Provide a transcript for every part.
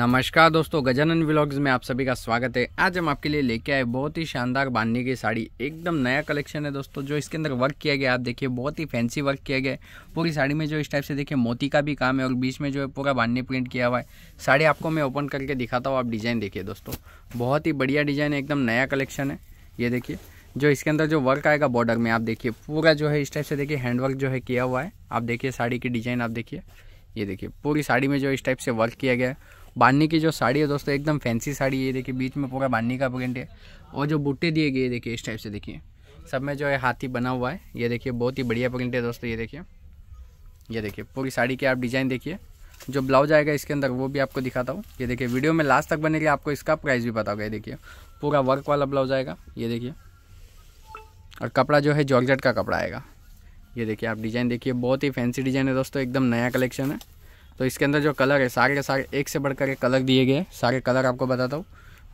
नमस्कार दोस्तों गजानन व्लॉग्स में आप सभी का स्वागत है आज हम आपके लिए लेके आए बहुत ही शानदार बांधने की साड़ी एकदम नया कलेक्शन है दोस्तों जो इसके अंदर वर्क किया गया आप देखिए बहुत ही फैंसी वर्क किया गया है पूरी साड़ी में जो इस टाइप से देखिए मोती का भी काम है और बीच में जो है पूरा बांधने प्रिंट किया हुआ है साड़ी आपको मैं ओपन करके दिखाता हूँ आप डिज़ाइन देखिए दोस्तों बहुत ही बढ़िया डिज़ाइन है एकदम नया कलेक्शन है ये देखिए जो इसके अंदर जो वर्क आएगा बॉर्डर में आप देखिए पूरा जो है इस टाइप से देखिए हैंडवर्क जो है किया हुआ है आप देखिए साड़ी की डिज़ाइन आप देखिए ये देखिए पूरी साड़ी में जो इस टाइप से वर्क किया गया है बाननी की जो साड़ी है दोस्तों एकदम फैंसी साड़ी है देखिए बीच में पूरा बाननी का प्रिंट है और जो बुट्टे दिए गए देखिए इस टाइप से देखिए सब में जो है हाथी बना हुआ है ये देखिए बहुत ही बढ़िया प्रिंट है दोस्तों ये देखिए ये देखिए पूरी साड़ी की आप डिज़ाइन देखिए जो ब्लाउज आएगा इसके अंदर वो भी आपको दिखाता हूँ ये देखिए वीडियो में लास्ट तक बनेगी आपको इसका प्राइस भी पता होगा ये देखिए पूरा वर्क वाला ब्लाउज आएगा ये देखिए और कपड़ा जो है जॉर्जेट का कपड़ा आएगा ये देखिए आप डिज़ाइन देखिए बहुत ही फैंसी डिज़ाइन है दोस्तों एकदम नया कलेक्शन है तो इसके अंदर जो कलर है सारे के सारे एक से बढ़कर एक कलर दिए गए हैं सारे कलर आपको बताता हूँ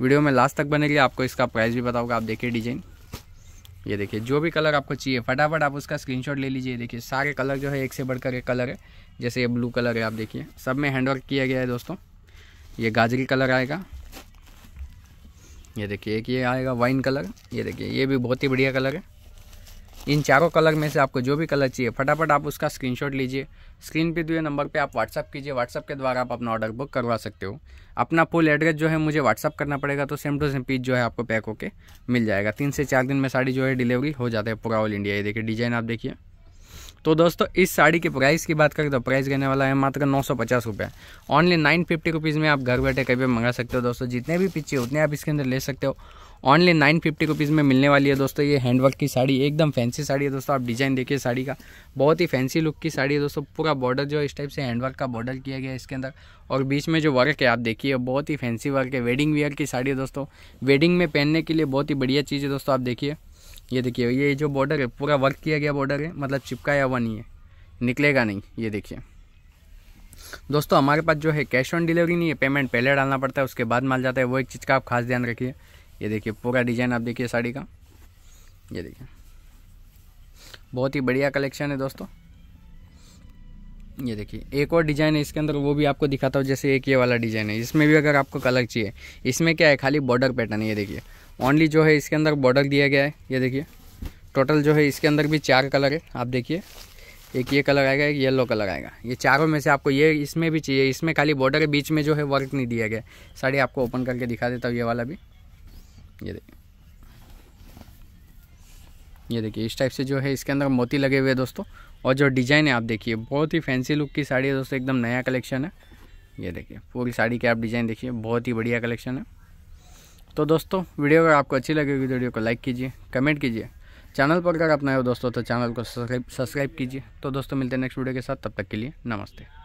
वीडियो में लास्ट तक बनेगी आपको इसका प्राइस भी बताऊँगा आप देखिए डिजाइन ये देखिए जो भी कलर आपको चाहिए फटाफट आप उसका स्क्रीनशॉट ले लीजिए देखिए सारे कलर जो है एक से बढ़कर एक कलर है जैसे ये ब्लू कलर है आप देखिए सब में हैंडवर्क किया गया है दोस्तों ये गाजरी कलर आएगा ये देखिए एक ये आएगा वाइन कलर ये देखिए ये भी बहुत ही बढ़िया कलर है इन चारों कलर में से आपको जो भी कलर चाहिए फटाफट आप उसका स्क्रीनशॉट लीजिए स्क्रीन पे दिए नंबर पे आप व्हाट्सअप कीजिए व्हाट्सअप के द्वारा आप अपना ऑर्डर बुक करवा सकते हो अपना फुल एड्रेस जो है मुझे व्हाट्सअप करना पड़ेगा तो सेम टू सेम पीस जो है आपको पैक होकर मिल जाएगा तीन से चार दिन में साड़ी जो है डिलीवरी हो जाता है पूरा ऑल इंडिया ये देखिए डिजाइन आप देखिए तो दोस्तों इस साड़ी के प्राइस की बात करें तो प्राइस रहने वाला है मात्र नौ सौ पचास रुपये ओनली नाइन फिफ्टी रुपीज़ में आप घर बैठे कहीं मंगा सकते हो दोस्तों जितने भी पीछे उतने आप इसके अंदर ले सकते हो ऑनली नाइन फिफ्टी रुपीज़ में मिलने वाली है दोस्तों ये हैंडवर्क की साड़ी एकदम फैंसी साड़ी है दोस्तों आप डिज़ाइन देखिए साड़ी का बहुत ही फैंसी लुक की साड़ी है दोस्तों पूरा बॉर्डर जो है इस टाइप से हैंडवर्क का बॉर्डर किया गया है इसके अंदर और बीच में जो वर्क है आप देखिए बहुत ही फैंसी वर्क है वेडिंग वेयर की साड़ी है दोस्तों वेडिंग में पहनने के लिए बहुत ही बढ़िया चीज़ है दोस्तों आप देखिए ये देखिए ये जो बॉर्डर है पूरा वर्क किया गया बॉर्डर है मतलब चिपकाया हुआ नहीं है निकलेगा नहीं ये देखिए दोस्तों हमारे पास जो है कैश ऑन डिलीवरी नहीं है पेमेंट पहले डालना पड़ता है उसके बाद माल जाता है वो एक चीज़ का आप खास ध्यान रखिए ये देखिए पूरा डिजाइन आप देखिए साड़ी का ये देखिए बहुत ही बढ़िया कलेक्शन है दोस्तों ये देखिए एक और डिज़ाइन है इसके अंदर वो भी आपको दिखाता हूँ जैसे एक ये वाला डिज़ाइन है इसमें भी अगर आपको कलर चाहिए इसमें क्या है खाली बॉर्डर पैटर्न है ये देखिए ओनली जो है इसके अंदर बॉर्डर दिया गया है ये देखिए टोटल जो है इसके अंदर भी चार कलर है आप देखिए एक ये कलर आएगा एक येलो कलर आएगा ये चारों में से आपको ये इसमें भी चाहिए इसमें खाली बॉर्डर के बीच में जो है वर्क नहीं दिया गया साड़ी आपको ओपन करके दिखा देता हूँ ये वाला भी ये देखिए ये देखिए इस टाइप से जो है इसके अंदर मोती लगे हुए हैं दोस्तों और जो डिजाइन है आप देखिए बहुत ही फैंसी लुक की साड़ी है दोस्तों एकदम नया कलेक्शन है ये देखिए पूरी साड़ी की आप डिज़ाइन देखिए बहुत ही बढ़िया कलेक्शन है तो दोस्तों वीडियो अगर आपको अच्छी लगेगी तो वीडियो को लाइक कीजिए कमेंट कीजिए चैनल पर अगर अपना हो दोस्तों तो चैनल को सब्सक्राइब सब्सक्राइब कीजिए तो दोस्तों मिलते हैं नेक्स्ट वीडियो के साथ तब तक के लिए नमस्ते